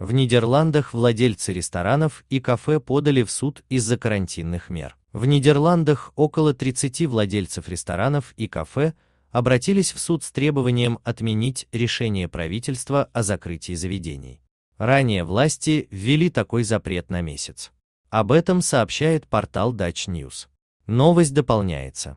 В Нидерландах владельцы ресторанов и кафе подали в суд из-за карантинных мер. В Нидерландах около 30 владельцев ресторанов и кафе обратились в суд с требованием отменить решение правительства о закрытии заведений. Ранее власти ввели такой запрет на месяц. Об этом сообщает портал Dutch News. Новость дополняется.